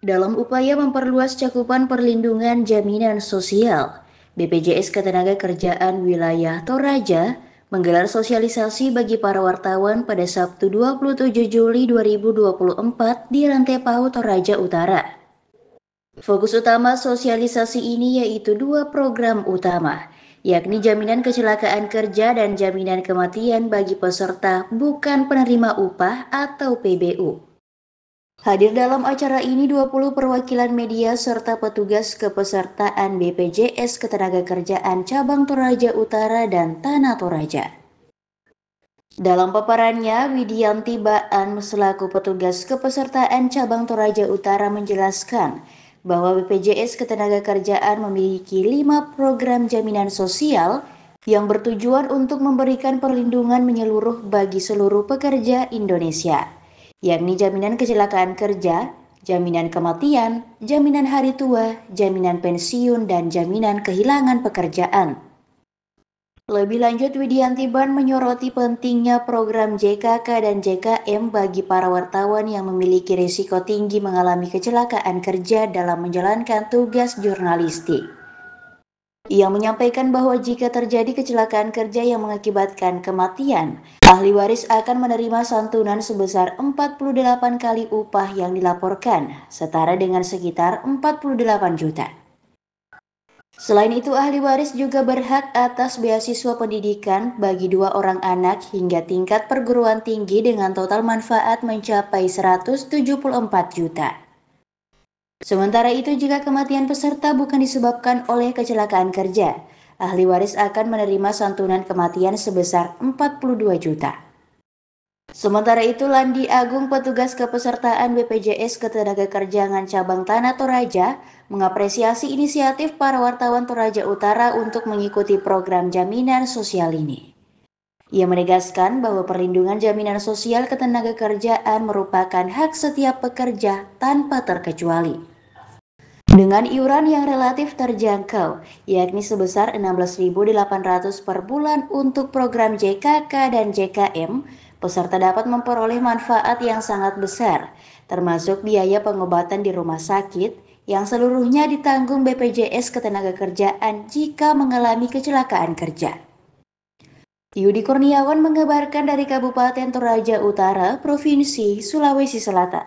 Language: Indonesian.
Dalam upaya memperluas cakupan perlindungan jaminan sosial, BPJS Ketenagakerjaan Wilayah Toraja menggelar sosialisasi bagi para wartawan pada Sabtu 27 Juli 2024 di Rantai pau Toraja Utara. Fokus utama sosialisasi ini yaitu dua program utama, yakni jaminan kecelakaan kerja dan jaminan kematian bagi peserta bukan penerima upah atau PBU. Hadir dalam acara ini 20 perwakilan media serta petugas kepesertaan BPJS Ketenagakerjaan Cabang Toraja Utara dan Tanah Toraja. Dalam paparannya, Widianti Baan selaku petugas kepesertaan Cabang Toraja Utara menjelaskan bahwa BPJS Ketenagakerjaan memiliki lima program jaminan sosial yang bertujuan untuk memberikan perlindungan menyeluruh bagi seluruh pekerja Indonesia yakni jaminan kecelakaan kerja, jaminan kematian, jaminan hari tua, jaminan pensiun, dan jaminan kehilangan pekerjaan. Lebih lanjut, Widianti Ban menyoroti pentingnya program JKK dan JKM bagi para wartawan yang memiliki risiko tinggi mengalami kecelakaan kerja dalam menjalankan tugas jurnalistik. Ia menyampaikan bahwa jika terjadi kecelakaan kerja yang mengakibatkan kematian, ahli waris akan menerima santunan sebesar 48 kali upah yang dilaporkan, setara dengan sekitar 48 juta. Selain itu, ahli waris juga berhak atas beasiswa pendidikan bagi dua orang anak hingga tingkat perguruan tinggi dengan total manfaat mencapai 174 juta. Sementara itu, jika kematian peserta bukan disebabkan oleh kecelakaan kerja, ahli waris akan menerima santunan kematian sebesar 42 juta. Sementara itu, Landi Agung petugas kepesertaan BPJS Ketenagakerjaan Cabang Tanah Toraja mengapresiasi inisiatif para wartawan Toraja Utara untuk mengikuti program jaminan sosial ini. Ia menegaskan bahwa perlindungan jaminan sosial ketenaga kerjaan merupakan hak setiap pekerja tanpa terkecuali. Dengan iuran yang relatif terjangkau, yakni sebesar 16.800 per bulan untuk program JKK dan JKM, peserta dapat memperoleh manfaat yang sangat besar, termasuk biaya pengobatan di rumah sakit, yang seluruhnya ditanggung BPJS Ketenagakerjaan jika mengalami kecelakaan kerja. Yudi Kurniawan mengabarkan dari Kabupaten Toraja Utara, Provinsi Sulawesi Selatan.